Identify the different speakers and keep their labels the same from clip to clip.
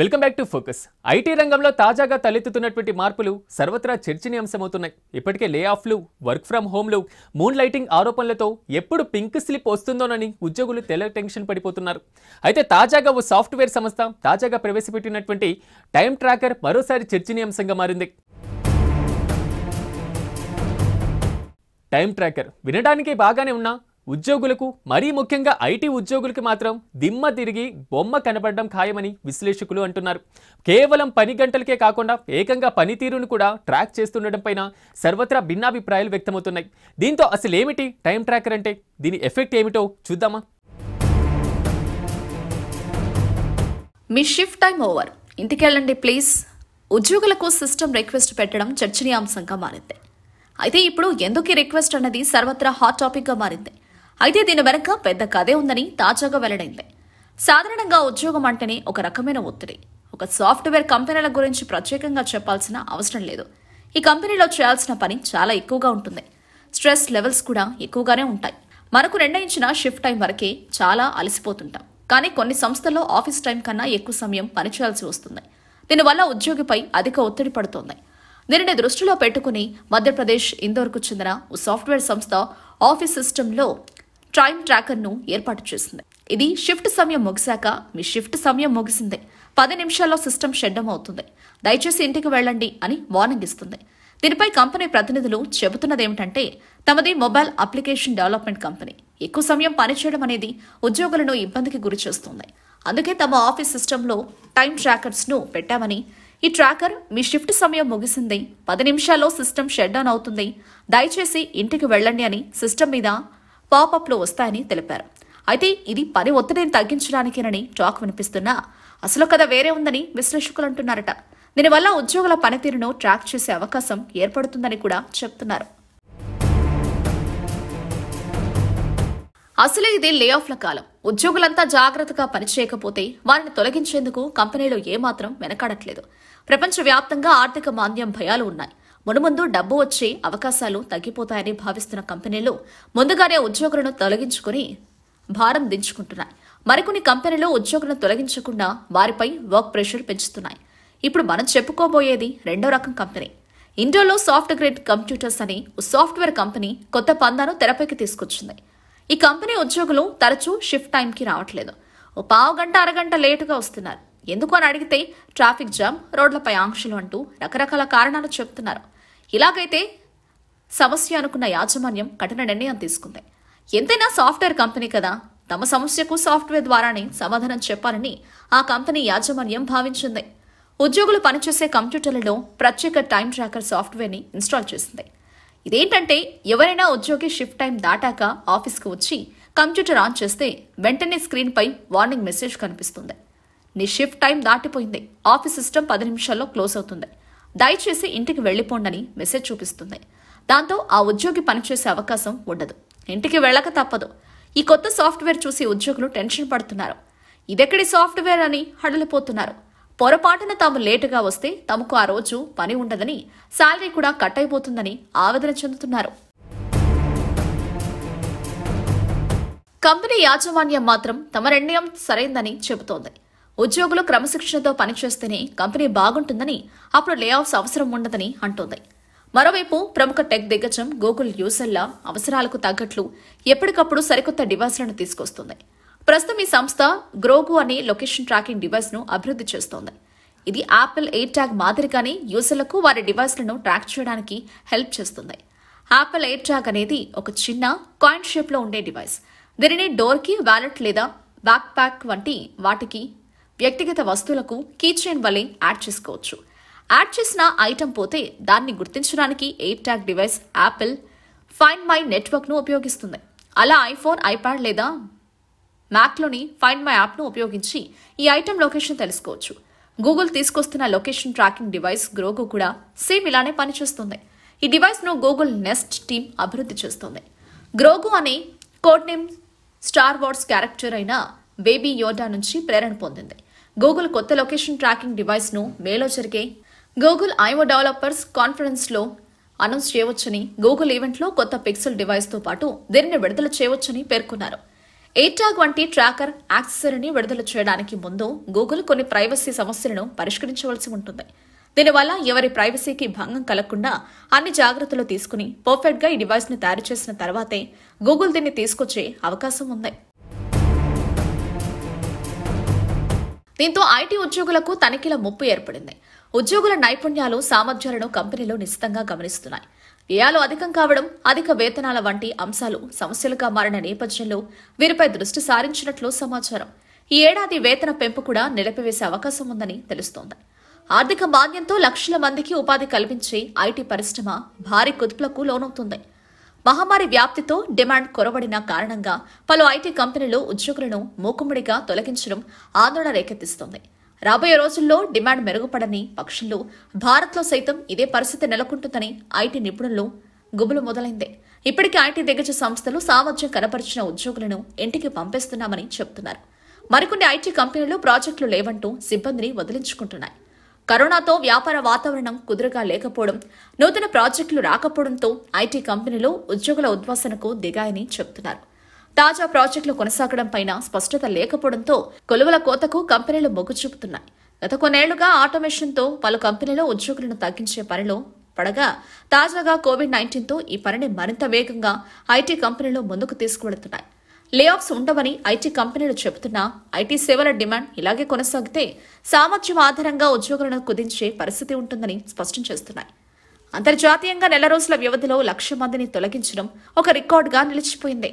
Speaker 1: welcome back to focus IT రంగంలో తాజాగా తలెత్తుతున్నటువంటి మార్పులు సర్వత్రా చర్చనీయాంశమవుతున్నాయి ఇప్పటికే లే ఆఫ్లు వర్క్ ఫ్రమ్ హోమ్లు మూన్ లైటింగ్ ఆరోపణలతో ఎప్పుడు పింక్ స్లిప్ వస్తుందోనని ఉద్యోగులు తెల్ల టెన్షన్ పడిపోతున్నారు అయితే తాజాగా ఓ సాఫ్ట్వేర్ సంస్థ తాజాగా ప్రవేశపెట్టినటువంటి టైం ట్రాకర్ మరోసారి చర్చనీయాంశంగా మారింది టైం ట్రాకర్ వినడానికి బాగానే ఉన్నా ఉద్యోగులకు మరీ ముఖ్యంగా ఐటీ ఉద్యోగులకి మాత్రం దిమ్మ తిరిగి బొమ్మ కనబడడం ఖాయమని విశ్లేషకులు అంటున్నారు కేవలం పని గంటలకే కాకుండా ఏకంగా పనితీరును కూడా ట్రాక్ చేస్తుండటం సర్వత్రా భిన్నాభిప్రాయాలు వ్యక్తమవుతున్నాయి దీంతో అసలు ఏమిటి టైం ట్రాకర్ అంటే దీని ఎఫెక్ట్ ఏమిటో చూద్దామా
Speaker 2: మీ షిఫ్ట్ టైం ఓవర్ ఇంటికెళ్ళండి ప్లీజ్ ఉద్యోగులకు సిస్టమ్ రిక్వెస్ట్ పెట్టడం చర్చనీయాంశంగా మారింది అయితే ఇప్పుడు ఎందుకు రిక్వెస్ట్ అన్నది సర్వత్రా హాట్ టాపిక్గా మారింది అయితే దీని వెనక పెద్ద కథే ఉందని తాజాగా వెల్లడైంది సాధారణంగా ఉద్యోగం అంటేనే ఒక రకమైన ఒత్తిడి ఒక సాఫ్ట్వేర్ కంపెనీల గురించి ప్రత్యేకంగా చెప్పాల్సిన అవసరం లేదు ఈ కంపెనీలో చేయాల్సిన పని చాలా ఎక్కువగా ఉంటుంది స్ట్రెస్ లెవెల్స్ కూడా ఎక్కువగానే ఉంటాయి మనకు నిర్ణయించిన షిఫ్ట్ టైం వరకే చాలా అలసిపోతుంటాం కానీ కొన్ని సంస్థల్లో ఆఫీస్ టైం కన్నా ఎక్కువ సమయం పనిచేయాల్సి వస్తుంది దీనివల్ల ఉద్యోగిపై అధిక ఒత్తిడి పడుతోంది దీనిని దృష్టిలో పెట్టుకుని మధ్యప్రదేశ్ ఇందోర్కు చెందిన ఓ సాఫ్ట్వేర్ సంస్థ ఆఫీస్ సిస్టంలో టైం ట్రాకర్ను ఏర్పాటు చేసింది ఇది షిఫ్ట్ సమయం ముగిశాక మీ షిఫ్ట్ సమయం ముగిసింది పది నిమిషాల్లో సిస్టమ్ షెడ్ అవుతుంది దయచేసి ఇంటికి వెళ్ళండి అని వార్నింగ్ ఇస్తుంది దీనిపై కంపెనీ ప్రతినిధులు చెబుతున్నది ఏమిటంటే తమది మొబైల్ అప్లికేషన్ డెవలప్మెంట్ కంపెనీ ఎక్కువ సమయం పనిచేయడం అనేది ఉద్యోగులను ఇబ్బందికి గురి చేస్తుంది అందుకే తమ ఆఫీస్ సిస్టంలో టైం ట్రాకర్స్ను పెట్టామని ఈ ట్రాకర్ మీ షిఫ్ట్ సమయం ముగిసింది పది నిమిషాల్లో సిస్టమ్ షట్ డౌన్ అవుతుంది దయచేసి ఇంటికి వెళ్ళండి అని సిస్టమ్ మీద పాపప్లో వస్తాయని తెలిపారు అయితే ఇది పని ఒత్తిడిని తగ్గించడానికేనని టాక్ వినిపిస్తున్నా అసలు కథ వేరే ఉందని విశ్లేషకులు అంటున్నారట దీనివల్ల ఉద్యోగుల పనితీరును ట్రాక్ చేసే అవకాశం ఏర్పడుతుందని కూడా చెప్తున్నారు అసలే ఇది లే ఆఫ్ల కాలం ఉద్యోగులంతా జాగ్రత్తగా పనిచేయకపోతే వారిని తొలగించేందుకు కంపెనీలు ఏమాత్రం వెనకాడట్లేదు ప్రపంచవ్యాప్తంగా ఆర్థిక మాంద్యం భయాలు ఉన్నాయి మునుముందు డబ్బు వచ్చే అవకాశాలు తగ్గిపోతాయని భావిస్తున్న కంపెనీలు ముందుగానే ఉద్యోగులను తొలగించుకుని భారం దించుకుంటున్నాయి మరికొన్ని కంపెనీలు ఉద్యోగులను తొలగించకుండా వారిపై వర్క్ ప్రెషర్ పెంచుతున్నాయి ఇప్పుడు మనం చెప్పుకోబోయేది రెండో రకం కంపెనీ ఇండోలో సాఫ్ట్ గ్రేడ్ కంప్యూటర్స్ అనే సాఫ్ట్వేర్ కంపెనీ కొత్త పందాను తెరపైకి తీసుకొచ్చింది ఈ కంపెనీ ఉద్యోగులు తరచూ షిఫ్ట్ టైంకి రావట్లేదు ఓ పావు గంట అరగంట లేటుగా వస్తున్నారు ఎందుకు అని అడిగితే ట్రాఫిక్ జామ్ రోడ్లపై ఆంక్షలు అంటూ రకరకాల కారణాలు చెబుతున్నారు ఇలాగైతే సమస్య అనుకున్న యాజమాన్యం కఠిన నిర్ణయం తీసుకుంది ఎంతైనా సాఫ్ట్వేర్ కంపెనీ కదా తమ సమస్యకు సాఫ్ట్వేర్ ద్వారానే సమాధానం చెప్పాలని ఆ కంపెనీ యాజమాన్యం భావించింది ఉద్యోగులు పనిచేసే కంప్యూటర్లలో ప్రత్యేక టైం ట్రాకర్ సాఫ్ట్వేర్ని ఇన్స్టాల్ చేసింది ఇదేంటంటే ఎవరైనా ఉద్యోగి షిఫ్ట్ టైం దాటాక ఆఫీస్కి వచ్చి కంప్యూటర్ ఆన్ చేస్తే వెంటనే స్క్రీన్పై వార్నింగ్ మెసేజ్ కనిపిస్తుంది నీ షిఫ్ట్ టైం దాటిపోయింది ఆఫీస్ సిస్టమ్ పది నిమిషాల్లో క్లోజ్ అవుతుంది దయచేసి ఇంటికి వెళ్ళిపోండని మెసేజ్ చూపిస్తుంది దాంతో ఆ ఉద్యోగి పనిచేసే అవకాశం ఉండదు ఇంటికి వెళ్ళక తప్పదు ఈ కొత్త సాఫ్ట్వేర్ చూసి ఉద్యోగులు టెన్షన్ పడుతున్నారు ఇదెక్కడి సాఫ్ట్వేర్ అని హడలిపోతున్నారు పొరపాటున తాము లేటుగా వస్తే తమకు ఆ రోజు పని ఉండదని శాలరీ కూడా కట్ అయిపోతుందని ఆవేదన చెందుతున్నారు కంపెనీ యాజమాన్యం మాత్రం తమ నిర్ణయం సరైందని చెబుతోంది ఉద్యోగులు క్రమశిక్షణతో పనిచేస్తేనే కంపెనీ బాగుంటుందని అప్పుడు లేఆఫ్స్ అవసరం ఉండదని అంటోంది మరోవైపు ప్రముఖ టెక్ దిగ్గజం గూగుల్ యూజర్ల అవసరాలకు తగ్గట్లు ఎప్పటికప్పుడు సరికొత్త డివైస్లను తీసుకొస్తుంది ప్రస్తుతం ఈ సంస్థ గ్రోగు అనే లొకేషన్ ట్రాకింగ్ డివైస్ను అభివృద్ధి చేస్తోంది ఇది యాపిల్ ఎయిర్ ట్యాగ్ మాదిరిగానే యూజర్లకు వారి డివైస్లను ట్రాక్ చేయడానికి హెల్ప్ చేస్తుంది యాపిల్ ఎయిర్ ట్యాగ్ అనేది ఒక చిన్న కాయిన్ షేప్లో ఉండే డివైస్ దీనిని డోర్కి వ్యాలెట్ లేదా బ్యాక్ ప్యాక్ వంటి వాటికి వ్యక్తిగత వస్తువులకు చైన్ వలె యాడ్ చేసుకోవచ్చు యాడ్ చేసిన ఐటెం పోతే దాన్ని గుర్తించడానికి air tag device Apple find my నెట్వర్క్ను ఉపయోగిస్తుంది అలా ఐఫోన్ ఐప్యాడ్ లేదా మ్యాక్లోని ఫైండ్ మై యాప్ను ఉపయోగించి ఈ ఐటెం లొకేషన్ తెలుసుకోవచ్చు గూగుల్ తీసుకొస్తున్న లొకేషన్ ట్రాకింగ్ డివైస్ గ్రోగో కూడా సేమ్ ఇలానే పనిచేస్తుంది ఈ డివైస్ను గూగుల్ నెస్ట్ టీమ్ అభివృద్ధి చేస్తుంది గ్రోగో అనే code name Star Wars character అయిన బేబీ యోడా నుంచి ప్రేరణ పొందింది గూగుల్ కొత్త లొకేషన్ ట్రాకింగ్ డివైస్ను మేలో జరిగే గూగుల్ ఐఓ డెవలపర్స్ కాన్ఫరెన్స్లో అనౌన్స్ చేయవచ్చని గూగుల్ ఈవెంట్లో కొత్త పిక్సెల్ డివైస్తో పాటు దీనిని విడుదల చేయవచ్చని పేర్కొన్నారు ఎయిర్టాగ్ వంటి ట్రాకర్ యాక్సెసరీని విడుదల చేయడానికి ముందు గూగుల్ కొన్ని ప్రైవసీ సమస్యలను పరిష్కరించవలసి ఉంటుంది దీనివల్ల ఎవరి ప్రైవసీకి భంగం కలగకుండా అన్ని జాగ్రత్తలు తీసుకుని పర్ఫెక్ట్గా ఈ డివైస్ని తయారు చేసిన తర్వాతే గూగుల్ దీన్ని తీసుకొచ్చే అవకాశం ఉంది దీంతో ఐటీ ఉద్యోగులకు తనిఖీల ముప్పు ఏర్పడింది ఉద్యోగుల నైపుణ్యాలు సామర్థ్యాలను కంపెనీలు నిశ్చితంగా గమనిస్తున్నాయి వ్యయాలు అధికం కావడం అధిక వేతనాల వంటి అంశాలు సమస్యలుగా మారిన నేపథ్యంలో వీరిపై దృష్టి సారించినట్లు సమాచారం ఈ ఏడాది వేతన పెంపు కూడా నిలిపివేసే అవకాశం ఉందని తెలుస్తోంది ఆర్థిక మాంద్యంతో లక్షల మందికి ఉపాధి కల్పించే ఐటీ పరిశ్రమ భారీ కుదుపులకు లోనవుతుంది మహమ్మారి వ్యాప్తితో డిమాండ్ కొరబడిన కారణంగా పలు ఐటీ కంపెనీలు ఉద్యోగులను మూకుమ్మడిగా తొలగించడం ఆందోళన రేకెత్తిస్తోంది రాబోయే రోజుల్లో డిమాండ్ మెరుగుపడని పక్షంలో భారత్లో సైతం ఇదే పరిస్థితి నెలకొంటుందని ఐటీ నిపుణులు గుబులు మొదలైంది ఇప్పటికే ఐటీ దిగ్గజ సంస్థలు సామర్థ్యం కనపరిచిన ఉద్యోగులను ఇంటికి పంపేస్తున్నామని చెబుతున్నారు మరికొన్ని ఐటీ కంపెనీలు ప్రాజెక్టులు లేవంటూ సిబ్బందిని వదిలించుకుంటున్నాయి కరోనాతో వ్యాపార వాతావరణం కుదురుగా లేకపోవడం నూతన ప్రాజెక్టులు రాకపోవడంతో ఐటీ కంపెనీలు ఉద్యోగుల ఉద్వాసనకు దిగాయని చెబుతున్నారు తాజా ప్రాజెక్టులు పైన స్పష్టత లేకపోవడంతో కొలువల కోతకు కంపెనీలు మొగ్గు చూపుతున్నాయి గత కొన్నేళ్లుగా ఆటోమేషన్తో పలు కంపెనీలు ఉద్యోగులను తగ్గించే పనిలో పడగా తాజాగా కోవిడ్ నైన్టీన్తో ఈ పనిని మరింత వేగంగా ఐటీ కంపెనీలు ముందుకు తీసుకువెళుతున్నాయి లేఆఫ్స్ ఉండవని ఐటీ కంపెనీలు చెబుతున్నా ఐటీ సేవల డిమాండ్ ఇలాగే కొనసాగితే సామర్థ్యం ఆధారంగా ఉద్యోగులను కుదించే పరిస్థితి ఉంటుందని స్పష్టం చేస్తున్నాయి అంతర్జాతీయంగా నెల రోజుల వ్యవధిలో లక్ష మందిని తొలగించడం ఒక రికార్డుగా నిలిచిపోయింది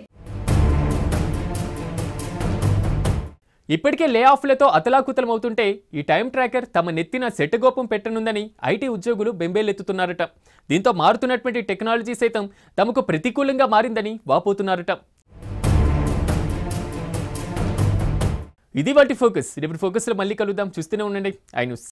Speaker 1: ఇప్పటికే లే ఆఫ్లతో అతలాకుతలమవుతుంటే ఈ టైం ట్రాకర్ తమ నెత్తిన గోపం పెట్టనుందని ఐటీ ఉద్యోగులు బెంబేలెత్తుతున్నారట దీంతో మారుతున్నటువంటి టెక్నాలజీ సైతం తమకు ప్రతికూలంగా మారిందని వాపోతున్నారట ఇది వాటి ఫోకస్ రేపు ఫోకస్లో మళ్ళీ కలుద్దాం చూస్తూనే ఉండండి ఐ న్యూస్